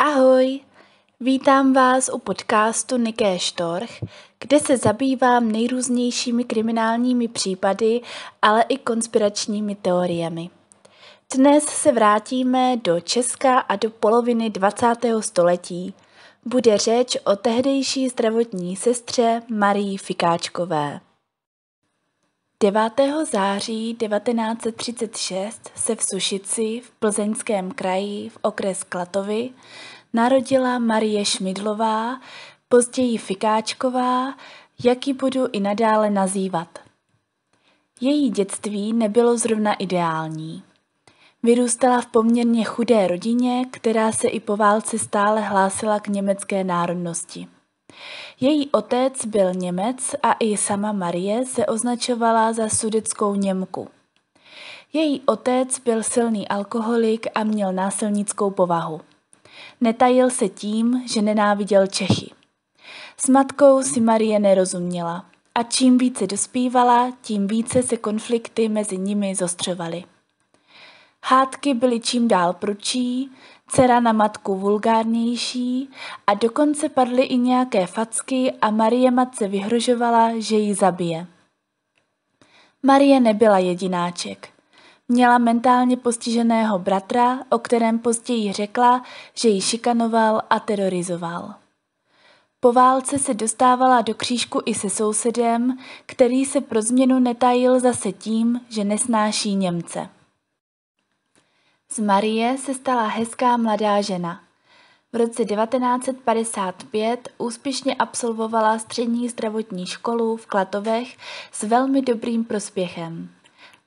Ahoj, vítám vás u podcastu Niké Štorch, kde se zabývám nejrůznějšími kriminálními případy, ale i konspiračními teoriemi. Dnes se vrátíme do Česka a do poloviny 20. století. Bude řeč o tehdejší zdravotní sestře Marii Fikáčkové. 9. září 1936 se v Sušici v plzeňském kraji v okres Klatovy narodila Marie Šmidlová, později Fikáčková, jak ji budu i nadále nazývat. Její dětství nebylo zrovna ideální. Vyrůstala v poměrně chudé rodině, která se i po válce stále hlásila k německé národnosti. Její otec byl Němec a i sama Marie se označovala za sudeckou Němku. Její otec byl silný alkoholik a měl násilnickou povahu. Netajil se tím, že nenáviděl Čechy. S matkou si Marie nerozuměla a čím více dospívala, tím více se konflikty mezi nimi zostřovaly. Hádky byly čím dál prudší, dcera na matku vulgárnější a dokonce padly i nějaké facky a Marie matce vyhrožovala, že ji zabije. Marie nebyla jedináček. Měla mentálně postiženého bratra, o kterém později řekla, že ji šikanoval a terorizoval. Po válce se dostávala do křížku i se sousedem, který se pro změnu netajil zase tím, že nesnáší Němce. Z Marie se stala hezká mladá žena. V roce 1955 úspěšně absolvovala střední zdravotní školu v Klatovech s velmi dobrým prospěchem.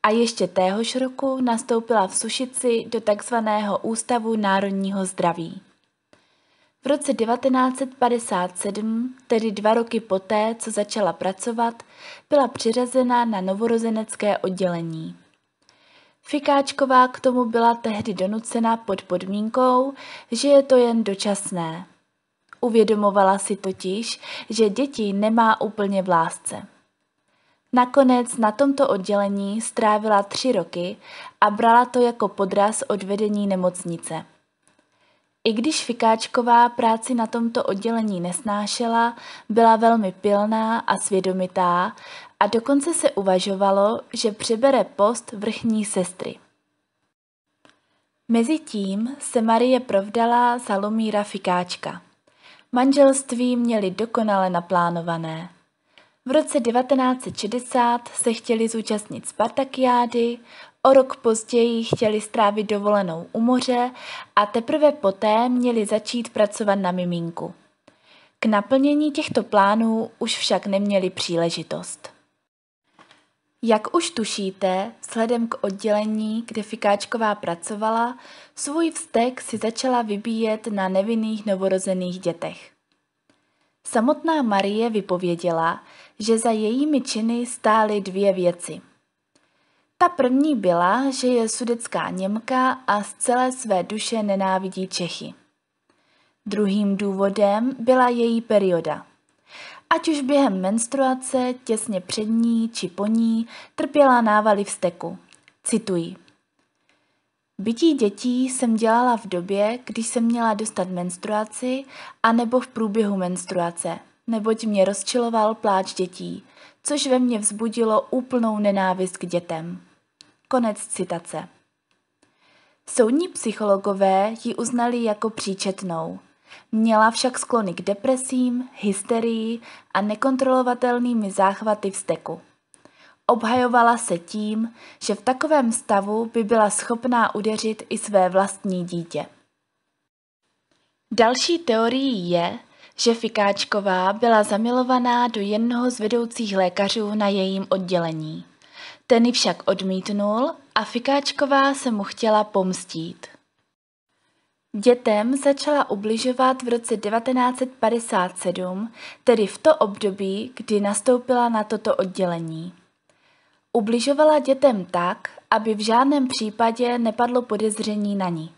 A ještě téhož roku nastoupila v Sušici do tzv. Ústavu národního zdraví. V roce 1957, tedy dva roky poté, co začala pracovat, byla přiřazena na novorozenecké oddělení. Fikáčková k tomu byla tehdy donucena pod podmínkou, že je to jen dočasné. Uvědomovala si totiž, že děti nemá úplně v lásce. Nakonec na tomto oddělení strávila tři roky a brala to jako podraz od vedení nemocnice. I když Fikáčková práci na tomto oddělení nesnášela, byla velmi pilná a svědomitá a dokonce se uvažovalo, že přebere post vrchní sestry. Mezitím se Marie provdala za Lumíra Fikáčka. Manželství měli dokonale naplánované. V roce 1960 se chtěli zúčastnit Spartakiády, O rok později chtěli strávit dovolenou u moře a teprve poté měli začít pracovat na miminku. K naplnění těchto plánů už však neměli příležitost. Jak už tušíte, vzhledem k oddělení, kde Fikáčková pracovala, svůj vztek si začala vybíjet na nevinných novorozených dětech. Samotná Marie vypověděla, že za jejími činy stály dvě věci – ta první byla, že je sudecká Němka a z celé své duše nenávidí Čechy. Druhým důvodem byla její perioda. Ať už během menstruace, těsně před ní či po ní, trpěla návaly vzteku. Cituji. Bytí dětí jsem dělala v době, když jsem měla dostat menstruaci, nebo v průběhu menstruace, neboť mě rozčiloval pláč dětí, což ve mně vzbudilo úplnou nenávist k dětem. Konec citace. Soudní psychologové ji uznali jako příčetnou. Měla však sklony k depresím, hysterii a nekontrolovatelnými záchvaty vzteku. Obhajovala se tím, že v takovém stavu by byla schopná udeřit i své vlastní dítě. Další teorií je, že Fikáčková byla zamilovaná do jednoho z vedoucích lékařů na jejím oddělení. Ten ji však odmítnul a Fikáčková se mu chtěla pomstít. Dětem začala ubližovat v roce 1957, tedy v to období, kdy nastoupila na toto oddělení. Ubližovala dětem tak, aby v žádném případě nepadlo podezření na ní.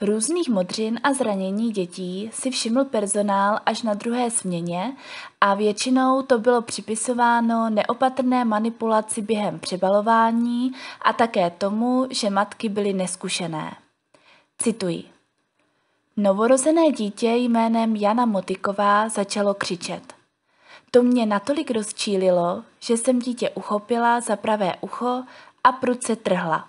Různých modřin a zranění dětí si všiml personál až na druhé směně a většinou to bylo připisováno neopatrné manipulaci během přebalování a také tomu, že matky byly neskušené. Cituji. Novorozené dítě jménem Jana Motiková začalo křičet. To mě natolik rozčílilo, že jsem dítě uchopila za pravé ucho a prudce trhla.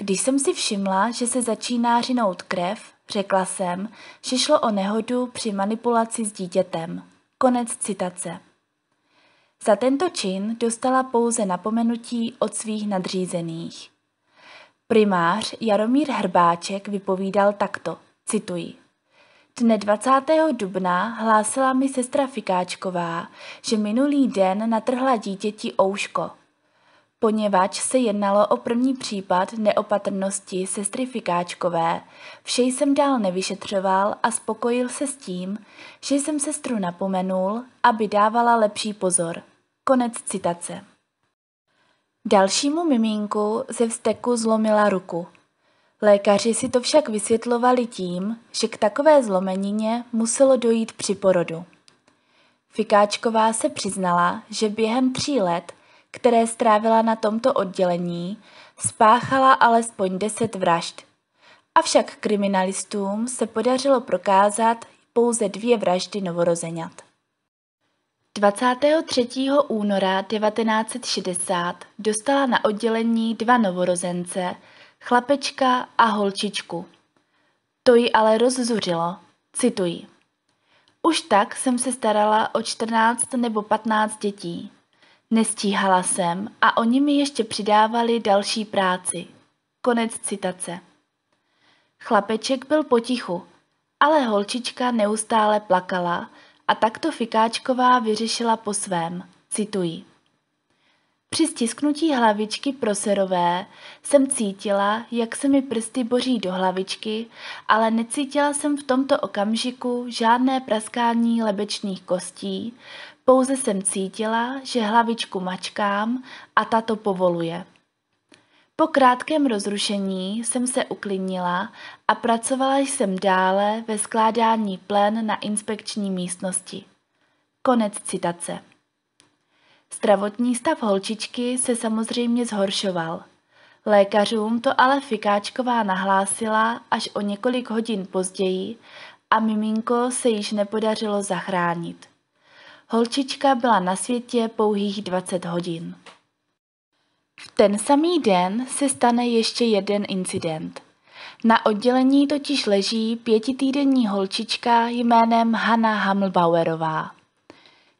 Když jsem si všimla, že se začíná řinout krev, řekla jsem, že šlo o nehodu při manipulaci s dítětem. Konec citace. Za tento čin dostala pouze napomenutí od svých nadřízených. Primář Jaromír Hrbáček vypovídal takto, cituji. Dne 20. dubna hlásila mi sestra Fikáčková, že minulý den natrhla dítěti ouško, Poněvadž se jednalo o první případ neopatrnosti sestry Fikáčkové, vše jsem dál nevyšetřoval a spokojil se s tím, že jsem sestru napomenul, aby dávala lepší pozor. Konec citace. Dalšímu miminku ze vzteku zlomila ruku. Lékaři si to však vysvětlovali tím, že k takové zlomenině muselo dojít při porodu. Fikáčková se přiznala, že během tří let které strávila na tomto oddělení, spáchala alespoň deset vražd. Avšak kriminalistům se podařilo prokázat pouze dvě vraždy novorozenat. 23. února 1960 dostala na oddělení dva novorozence, chlapečka a holčičku. To ji ale rozzuřilo, cituji. Už tak jsem se starala o 14 nebo 15 dětí. Nestíhala jsem a oni mi ještě přidávali další práci. Konec citace. Chlapeček byl potichu, ale holčička neustále plakala a takto Fikáčková vyřešila po svém. Cituji. Při stisknutí hlavičky proserové jsem cítila, jak se mi prsty boří do hlavičky, ale necítila jsem v tomto okamžiku žádné praskání lebečných kostí, pouze jsem cítila, že hlavičku mačkám a ta to povoluje. Po krátkém rozrušení jsem se uklidnila a pracovala jsem dále ve skládání plen na inspekční místnosti. Konec citace. Stravotní stav holčičky se samozřejmě zhoršoval. Lékařům to ale Fikáčková nahlásila až o několik hodin později a miminko se již nepodařilo zachránit holčička byla na světě pouhých 20 hodin. V ten samý den se stane ještě jeden incident. Na oddělení totiž leží pětitýdenní holčička jménem Hanna Hamlbauerová.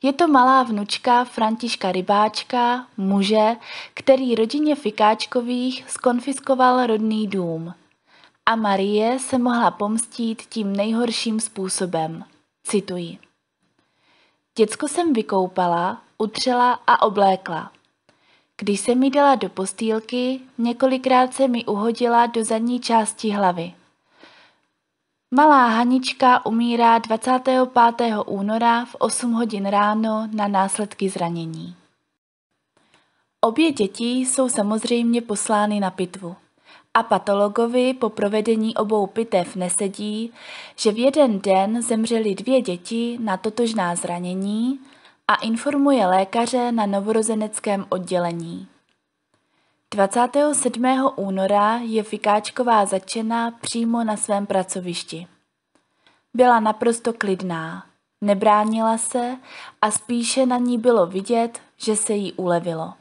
Je to malá vnučka Františka Rybáčka, muže, který rodině Fikáčkových skonfiskoval rodný dům. A Marie se mohla pomstít tím nejhorším způsobem. Cituji. Děcko jsem vykoupala, utřela a oblékla. Když jsem mi dala do postýlky, několikrát se mi uhodila do zadní části hlavy. Malá Hanička umírá 25. února v 8 hodin ráno na následky zranění. Obě děti jsou samozřejmě poslány na pitvu a patologovi po provedení obou pitev nesedí, že v jeden den zemřeli dvě děti na totožná zranění a informuje lékaře na novorozeneckém oddělení. 27. února je Fikáčková začena přímo na svém pracovišti. Byla naprosto klidná, nebránila se a spíše na ní bylo vidět, že se jí ulevilo.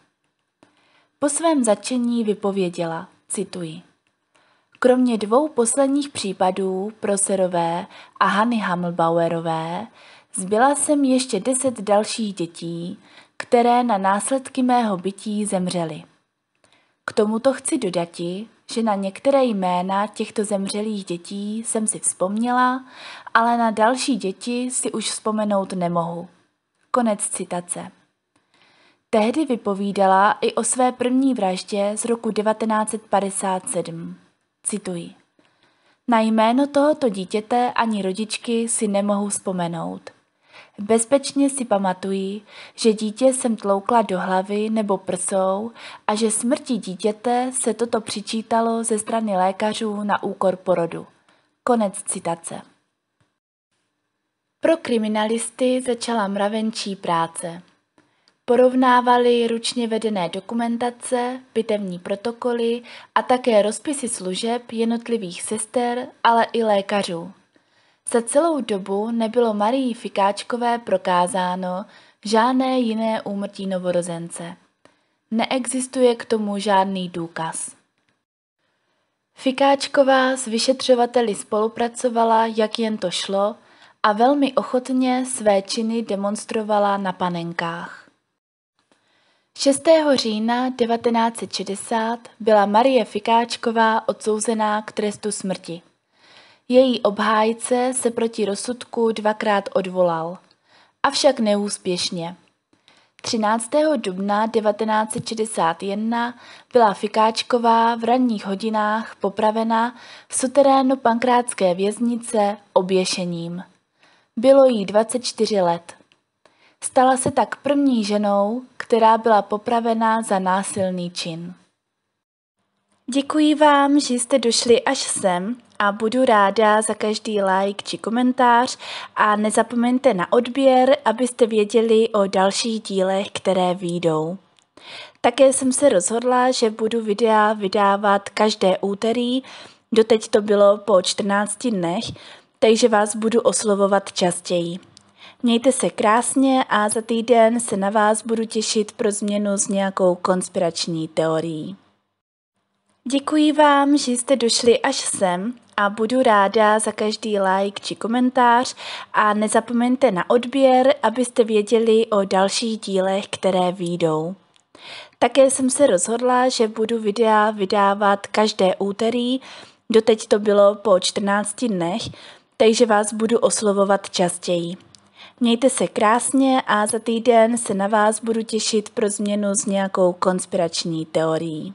Po svém začení vypověděla, cituji. Kromě dvou posledních případů Proserové a Hany Hamlbauerové zbyla jsem ještě deset dalších dětí, které na následky mého bytí zemřely. K tomuto chci dodati, že na některé jména těchto zemřelých dětí jsem si vzpomněla, ale na další děti si už vzpomenout nemohu. Konec citace. Tehdy vypovídala i o své první vraždě z roku 1957. Cituji. Na jméno tohoto dítěte ani rodičky si nemohu vzpomenout. Bezpečně si pamatují, že dítě jsem tloukla do hlavy nebo prsou a že smrti dítěte se toto přičítalo ze strany lékařů na úkor porodu. Konec citace. Pro kriminalisty začala mravenčí práce. Porovnávali ručně vedené dokumentace, pitevní protokoly a také rozpisy služeb jednotlivých sester, ale i lékařů. Za celou dobu nebylo Marii Fikáčkové prokázáno žádné jiné úmrtí novorozence. Neexistuje k tomu žádný důkaz. Fikáčková s vyšetřovateli spolupracovala, jak jen to šlo, a velmi ochotně své činy demonstrovala na panenkách. 6. října 1960 byla Marie Fikáčková odsouzená k trestu smrti. Její obhájce se proti rozsudku dvakrát odvolal, avšak neúspěšně. 13. dubna 1961 byla Fikáčková v ranních hodinách popravena v suterénu pankrátské věznice oběšením. Bylo jí 24 let. Stala se tak první ženou, která byla popravena za násilný čin. Děkuji vám, že jste došli až sem a budu ráda za každý like či komentář a nezapomeňte na odběr, abyste věděli o dalších dílech, které výjdou. Také jsem se rozhodla, že budu videa vydávat každé úterý, doteď to bylo po 14 dnech, takže vás budu oslovovat častěji. Mějte se krásně a za týden se na vás budu těšit pro změnu s nějakou konspirační teorií. Děkuji vám, že jste došli až sem a budu ráda za každý like či komentář a nezapomeňte na odběr, abyste věděli o dalších dílech, které výjdou. Také jsem se rozhodla, že budu videa vydávat každé úterý, doteď to bylo po 14 dnech, takže vás budu oslovovat častěji. Mějte se krásně a za týden se na vás budu těšit pro změnu s nějakou konspirační teorií.